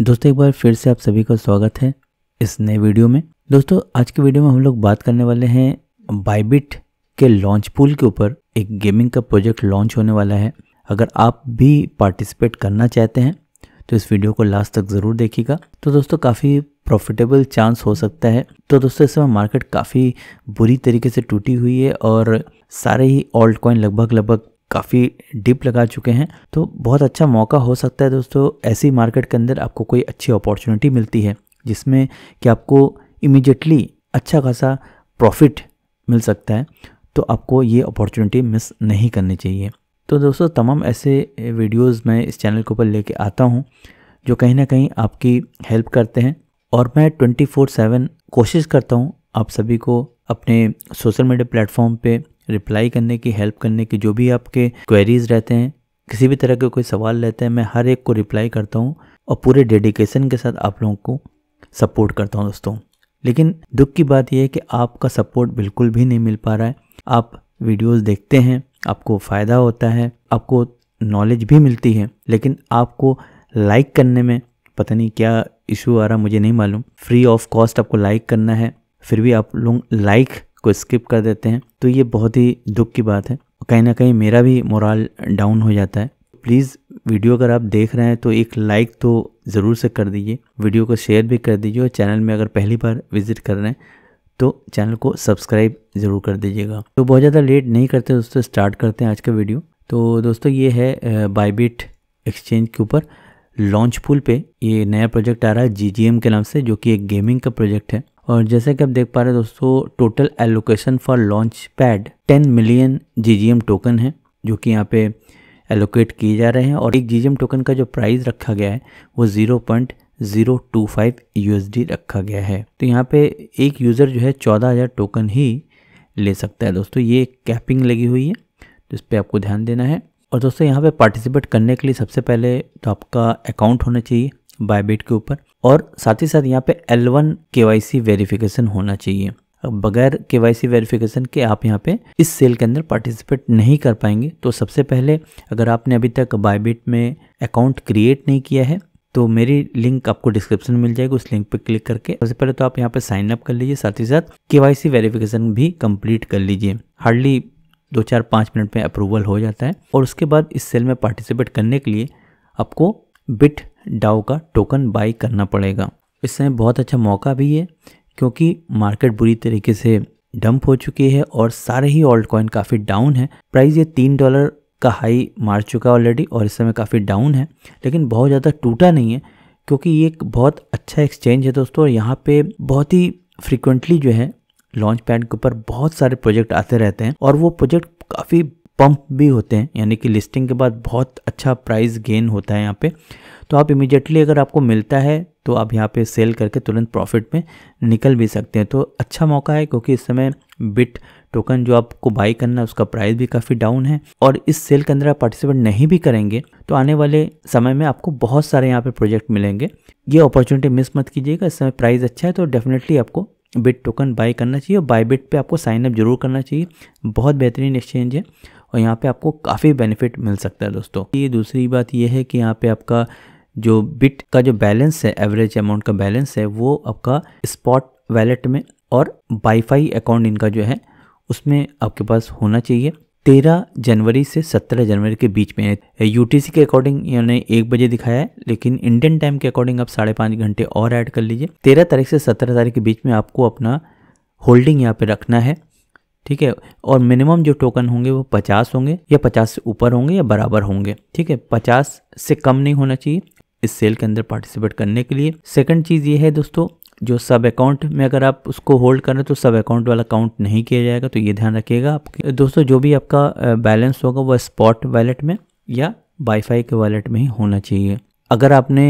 दोस्तों एक बार फिर से आप सभी का स्वागत है इस नए वीडियो में दोस्तों आज के वीडियो में हम लोग बात करने वाले हैं बाइबिट के लॉन्च पूल के ऊपर एक गेमिंग का प्रोजेक्ट लॉन्च होने वाला है अगर आप भी पार्टिसिपेट करना चाहते हैं तो इस वीडियो को लास्ट तक ज़रूर देखिएगा तो दोस्तों काफ़ी प्रॉफिटेबल चांस हो सकता है तो दोस्तों इस समय मार्केट काफ़ी बुरी तरीके से टूटी हुई है और सारे ही ऑल्ट कॉइन लगभग लगभग काफ़ी डिप लगा चुके हैं तो बहुत अच्छा मौका हो सकता है दोस्तों ऐसी मार्केट के अंदर आपको कोई अच्छी अपॉर्चुनिटी मिलती है जिसमें कि आपको इमिजिएटली अच्छा खासा प्रॉफिट मिल सकता है तो आपको ये अपॉर्चुनिटी मिस नहीं करनी चाहिए तो दोस्तों तमाम ऐसे वीडियोस मैं इस चैनल के ऊपर लेके आता हूँ जो कहीं ना कहीं आपकी हेल्प करते हैं और मैं ट्वेंटी फोर सेवन कोशिश करता हूँ आप सभी को अपने सोशल मीडिया प्लेटफॉर्म पर रिप्लाई करने की हेल्प करने की जो भी आपके क्वेरीज रहते हैं किसी भी तरह के कोई सवाल रहते हैं मैं हर एक को रिप्लाई करता हूँ और पूरे डेडिकेशन के साथ आप लोगों को सपोर्ट करता हूँ दोस्तों लेकिन दुख की बात यह है कि आपका सपोर्ट बिल्कुल भी नहीं मिल पा रहा है आप वीडियोस देखते हैं आपको फ़ायदा होता है आपको नॉलेज भी मिलती है लेकिन आपको लाइक करने में पता नहीं क्या इशू आ रहा मुझे नहीं मालूम फ्री ऑफ कॉस्ट आपको लाइक करना है फिर भी आप लोग लाइक को स्किप कर देते हैं तो ये बहुत ही दुख की बात है कहीं ना कहीं मेरा भी मोरल डाउन हो जाता है प्लीज़ वीडियो अगर आप देख रहे हैं तो एक लाइक तो ज़रूर से कर दीजिए वीडियो को शेयर भी कर दीजिए और चैनल में अगर पहली बार विजिट कर रहे हैं तो चैनल को सब्सक्राइब ज़रूर कर दीजिएगा तो बहुत ज़्यादा लेट नहीं करते दोस्तों स्टार्ट करते हैं आज का वीडियो तो दोस्तों ये है बाईबिट एक्सचेंज के ऊपर लॉन्च पुल पे ये नया प्रोजेक्ट आ रहा है जी के नाम से जो कि एक गेमिंग का प्रोजेक्ट है और जैसे कि आप देख पा रहे हैं दोस्तों total allocation for launch pad ten million G token है जो कि यहाँ पे एलोकेट किए जा रहे हैं और एक जी टोकन का जो प्राइस रखा गया है वो zero point zero two five U रखा गया है तो यहाँ पे एक यूज़र जो है चौदह हज़ार टोकन ही ले सकता है दोस्तों ये कैपिंग लगी हुई है जिस तो पर आपको ध्यान देना है और दोस्तों यहाँ पे पार्टिसिपेट करने के लिए सबसे पहले तो आपका अकाउंट होना चाहिए बायबिट के ऊपर और साथ ही साथ यहाँ पे L1 वन के वेरिफिकेशन होना चाहिए बगैर के वाई वेरिफिकेशन के आप यहाँ पे इस सेल के अंदर पार्टिसिपेट नहीं कर पाएंगे तो सबसे पहले अगर आपने अभी तक बायबिट में अकाउंट क्रिएट नहीं किया है तो मेरी लिंक आपको डिस्क्रिप्शन में मिल जाएगी उस लिंक पर क्लिक करके सबसे पहले तो आप यहाँ पे साइन अप कर लीजिए साथ ही साथ के वेरिफिकेशन भी कंप्लीट कर लीजिए हार्डली दो चार पाँच मिनट में अप्रूवल हो जाता है और उसके बाद इस सेल में पार्टिसिपेट करने के लिए आपको बिट डाओ का टोकन बाई करना पड़ेगा इस समय बहुत अच्छा मौका भी है क्योंकि मार्केट बुरी तरीके से डंप हो चुकी है और सारे ही ऑल्ट कॉइन काफ़ी डाउन है प्राइस ये तीन डॉलर का हाई मार चुका है ऑलरेडी और इस समय काफ़ी डाउन है लेकिन बहुत ज़्यादा टूटा नहीं है क्योंकि ये एक बहुत अच्छा एक्सचेंज है दोस्तों और यहाँ पे बहुत ही फ्रिक्वेंटली जो है लॉन्च पैड के ऊपर बहुत सारे प्रोजेक्ट आते रहते हैं और वो प्रोजेक्ट काफ़ी पंप भी होते हैं यानी कि लिस्टिंग के बाद बहुत अच्छा प्राइस गेन होता है यहाँ पे तो आप इमिजिएटली अगर आपको मिलता है तो आप यहाँ पे सेल करके तुरंत प्रॉफिट में निकल भी सकते हैं तो अच्छा मौका है क्योंकि इस समय बिट टोकन जो आपको बाई करना है उसका प्राइस भी काफ़ी डाउन है और इस सेल के अंदर आप पार्टिसिपेट नहीं भी करेंगे तो आने वाले समय में आपको बहुत सारे यहाँ पर प्रोजेक्ट मिलेंगे ये अपॉर्चुनिटी मिस मत कीजिएगा इस समय प्राइस अच्छा है तो डेफिनेटली आपको बिट टोकन बाई करना चाहिए और बाई बिट पर आपको साइनअप जरूर करना चाहिए बहुत बेहतरीन एक्सचेंज है और यहाँ पे आपको काफ़ी बेनिफिट मिल सकता है दोस्तों ये दूसरी बात ये है कि यहाँ पे आपका जो बिट का जो बैलेंस है एवरेज अमाउंट का बैलेंस है वो आपका स्पॉट वैलेट में और वाईफाई अकाउंट इनका जो है उसमें आपके पास होना चाहिए तेरह जनवरी से सत्रह जनवरी के बीच में यूटीसी के अकॉर्डिंग यानी एक बजे दिखाया है लेकिन इंडियन टाइम के अकॉर्डिंग आप साढ़े पाँच घंटे और ऐड कर लीजिए तेरह तारीख से सत्रह तारीख के बीच में आपको अपना होल्डिंग यहाँ पे रखना है ठीक है और मिनिमम जो टोकन होंगे वो पचास होंगे या पचास से ऊपर होंगे या बराबर होंगे ठीक है पचास से कम नहीं होना चाहिए इस सेल के अंदर पार्टिसिपेट करने के लिए सेकंड चीज़ ये है दोस्तों जो सब अकाउंट में अगर आप उसको होल्ड करें तो सब अकाउंट वाला काउंट नहीं किया जाएगा तो ये ध्यान रखिएगा आपके दोस्तों जो भी आपका बैलेंस होगा वो स्पॉट वैलेट में या वाईफाई के वैलेट में ही होना चाहिए अगर आपने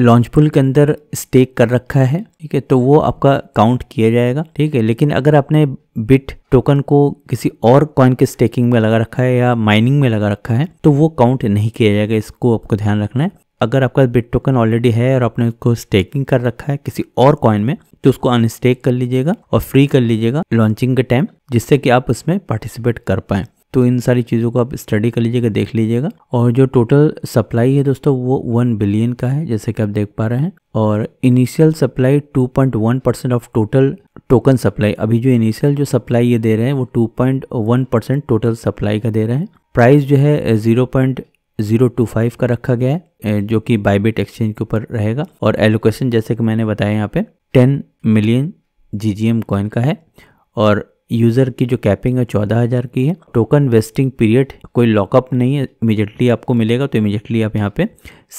लॉन्च पुल के अंदर स्टेक कर रखा है ठीक है तो वो आपका काउंट किया जाएगा ठीक है लेकिन अगर आपने बिट टोकन को किसी और कॉइन के स्टेकिंग में लगा रखा है या माइनिंग में लगा रखा है तो वो काउंट नहीं किया जाएगा इसको आपको ध्यान रखना है अगर आपका बिट टोकन ऑलरेडी है और आपने उसको स्टेकिंग कर रखा है किसी और कॉइन में तो उसको अनस्टेक कर लीजिएगा और फ्री कर लीजिएगा लॉन्चिंग के टाइम जिससे कि आप उसमें पार्टिसिपेट कर पाएं तो इन सारी चीज़ों को आप स्टडी कर लीजिएगा देख लीजिएगा और जो टोटल सप्लाई है दोस्तों वो वन बिलियन का है जैसे कि आप देख पा रहे हैं और initial supply 2.1 percent of total token supply अभी जो इनिशियल जो सप्लाई ये दे रहे हैं वो 2.1 परसेंट टोटल सप्लाई का दे रहे हैं प्राइस जो है zero point zero two five का रखा गया है जो कि बाइबिट एक्सचेंज के ऊपर रहेगा और एलोकेशन जैसे कि मैंने बताया यहाँ पे ten million G G M coin का है और यूज़र की जो कैपिंग है चौदह हज़ार की है टोकन वेस्टिंग पीरियड कोई लॉकअप नहीं है इमिजिएटली आपको मिलेगा तो इमिजिएटली आप यहाँ पे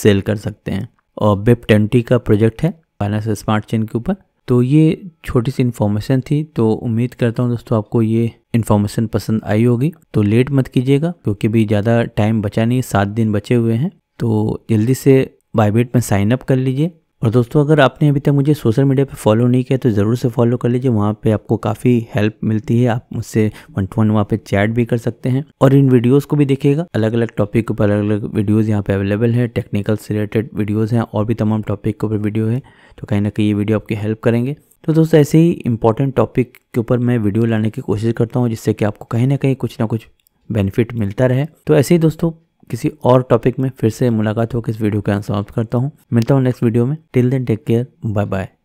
सेल कर सकते हैं और बेप ट्वेंटी का प्रोजेक्ट है बाइनास स्मार्ट चेन के ऊपर तो ये छोटी सी इन्फॉर्मेशन थी तो उम्मीद करता हूँ दोस्तों आपको ये इन्फॉर्मेशन पसंद आई होगी तो लेट मत कीजिएगा क्योंकि भी ज़्यादा टाइम बचा नहीं है सात दिन बचे हुए हैं तो जल्दी से बाईबेट में साइन अप कर लीजिए और दोस्तों अगर आपने अभी तक मुझे सोशल मीडिया पे फॉलो नहीं किया तो ज़रूर से फॉलो कर लीजिए वहाँ पे आपको काफ़ी हेल्प मिलती है आप मुझसे वन टू वन वहाँ पे चैट भी कर सकते हैं और इन वीडियोस को भी देखिएगा अलग अलग टॉपिक के ऊपर अलग अलग वीडियोस यहाँ पे अवेलेबल है टेक्निकल से रिलेटेड वीडियोज़ हैं और भी तमाम टॉपिक के ऊपर वीडियो है तो कहीं ना कहीं ये वीडियो आपकी हेल्प करेंगे तो दोस्तों ऐसे ही इंपॉर्टेंट टॉपिक के ऊपर मैं वीडियो लाने की कोशिश करता हूँ जिससे कि आपको कहीं ना कहीं कुछ ना कुछ बेनिफिट मिलता रहे तो ऐसे ही दोस्तों किसी और टॉपिक में फिर से मुलाकात होकर इस वीडियो का समाप्त करता हूँ मिलता हूँ नेक्स्ट वीडियो में till then take care bye bye